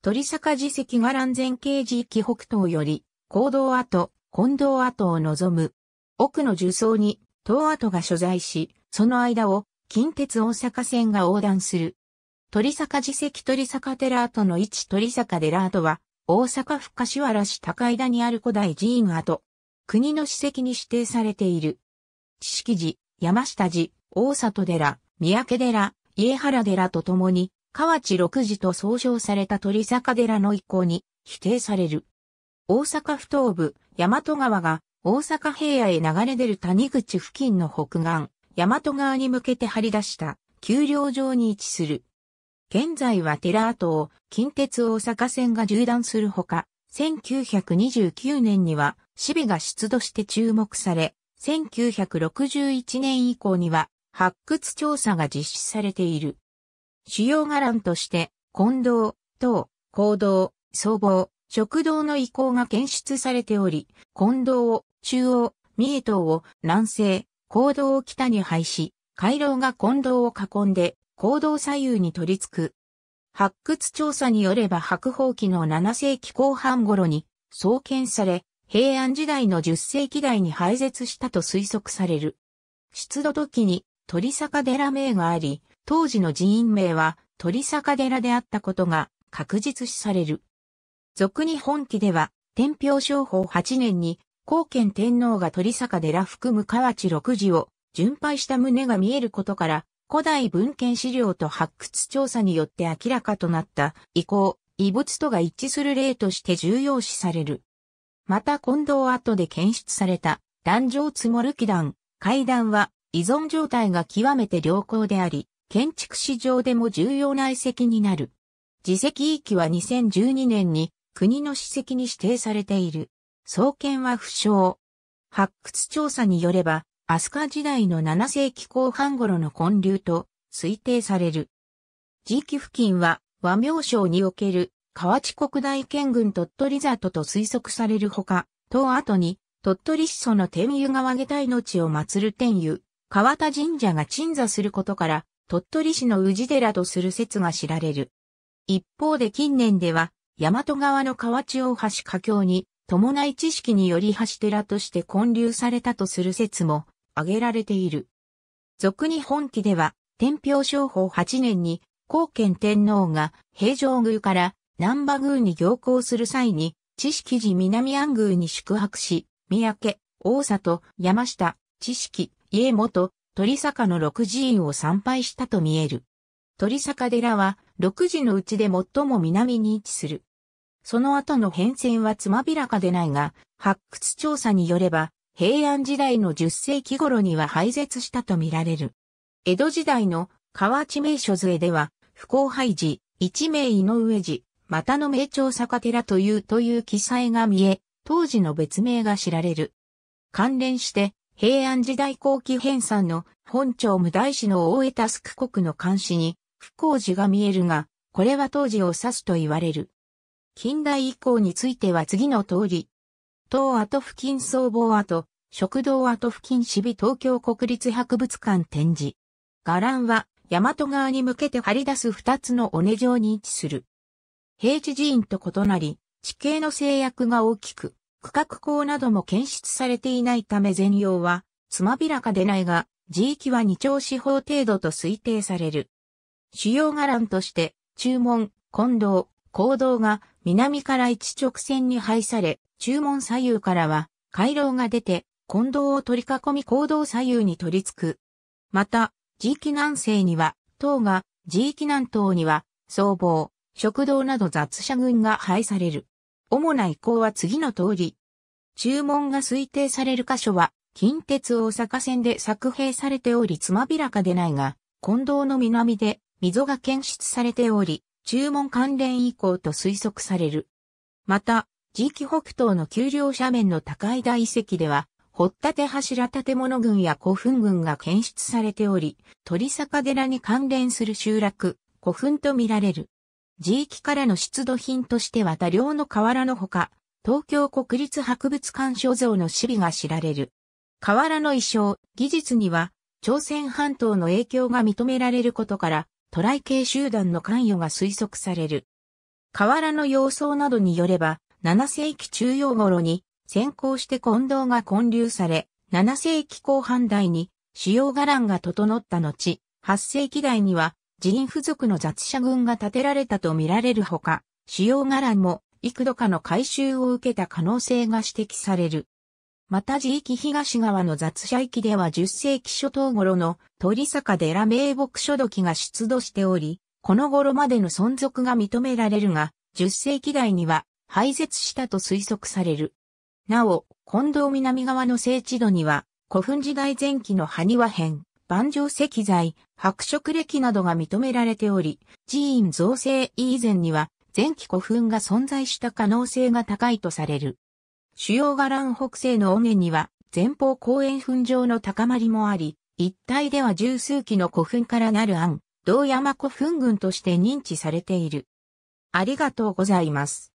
鳥坂寺石が乱前慶寺域北東より、坑道跡、近道跡を望む。奥の樹層に、東跡が所在し、その間を、近鉄大阪線が横断する。鳥坂寺石鳥坂寺跡の位置鳥坂寺跡は、大阪府柏原市高井田にある古代寺院跡。国の史跡に指定されている。知識寺、山下寺、大里寺、三宅寺、家原寺と共に、河内六次と総称された鳥坂寺の一行に否定される。大阪府東部、大和川が大阪平野へ流れ出る谷口付近の北岸、大和川に向けて張り出した丘陵上に位置する。現在は寺跡を近鉄大阪線が縦断するほか、1929年には守備が出土して注目され、1961年以降には発掘調査が実施されている。主要伽藍として、近道、等、行動、僧帽、食道の遺構が検出されており、近道を中央、三重島を南西、行動を北に配し、回廊が近道を囲んで、行動左右に取り付く。発掘調査によれば白宝器の7世紀後半頃に創建され、平安時代の10世紀代に廃絶したと推測される。出土時に鳥坂寺名があり、当時の寺院名は鳥坂寺であったことが確実視される。俗に本記では、天平商法8年に、後賢天皇が鳥坂寺含む河内六寺を巡拝した旨が見えることから、古代文献資料と発掘調査によって明らかとなった遺構、遺物とが一致する例として重要視される。また近藤跡で検出された、壇上積もる気団、階段は依存状態が極めて良好であり、建築史上でも重要な遺跡になる。自石棄は2012年に国の史跡に指定されている。創建は不詳。発掘調査によれば、飛鳥時代の7世紀後半頃の建立と推定される。地域付近は和名省における河内国大県軍鳥取里と推測されるほか、当後に鳥取市祖の天湯川下体の地を祀る天湯、河田神社が鎮座することから、鳥取市の氏寺とする説が知られる。一方で近年では、大和川の河内大橋架橋に、伴い知識により橋寺として建立されたとする説も挙げられている。俗に本記では、天平商法8年に、高賢天皇が平城宮から南波宮に行行する際に、知識寺南安宮に宿泊し、三宅、大里、山下、知識、家元、鳥坂の六寺院を参拝したと見える。鳥坂寺は、六寺のうちで最も南に位置する。その後の変遷はつまびらかでないが、発掘調査によれば、平安時代の10世紀頃には廃絶したと見られる。江戸時代の河内名所杖では、不幸廃寺、一名井上寺、またの名町坂寺というという記載が見え、当時の別名が知られる。関連して、平安時代後期編纂の本朝無大師の大江タスク国の監視に不幸寺が見えるが、これは当時を指すと言われる。近代以降については次の通り。東跡付近総合跡、食堂跡付近市美東京国立博物館展示。伽藍は、大和側に向けて張り出す二つの尾根状に位置する。平地寺院と異なり、地形の制約が大きく、区画口なども検出されていないため全容は、つまびらかでないが、地域は2兆四方程度と推定される。主要伽藍として、注文、近道、行動が南から一直線に配され、注文左右からは回廊が出て、近道を取り囲み行動左右に取り付く。また、地域南西には、東が、地域南東には、僧帽、食堂など雑社群が配される。主な意向は次の通り、注文が推定される箇所は、近鉄大阪線で作兵されておりつまびらかでないが、近道の南で溝が検出されており、注文関連以降と推測される。また、時期北東の丘陵斜面の高井大遺跡では、掘立柱建物群や古墳群が検出されており、鳥坂寺に関連する集落、古墳とみられる。地域からの出土品としては多量の瓦のほか、東京国立博物館所蔵の守備が知られる。河原の衣装、技術には、朝鮮半島の影響が認められることから、トライ系集団の関与が推測される。河原の様相などによれば、7世紀中央頃に、先行して混同が混流され、7世紀後半代に、主要伽藍が整った後、8世紀代には、寺院付属の雑社群が建てられたと見られるほか、主要伽藍も幾度かの改修を受けた可能性が指摘される。また地域東側の雑社域では10世紀初頭頃の鳥坂寺名木書土器が出土しており、この頃までの存続が認められるが、10世紀代には廃絶したと推測される。なお、近藤南側の聖地土には、古墳時代前期の埴輪編、万丈石材、白色歴などが認められており、寺院造成以前には、前期古墳が存在した可能性が高いとされる。主要伽藍北西の尾根には前方後円墳場の高まりもあり、一帯では十数期の古墳からなる案、道山古墳群として認知されている。ありがとうございます。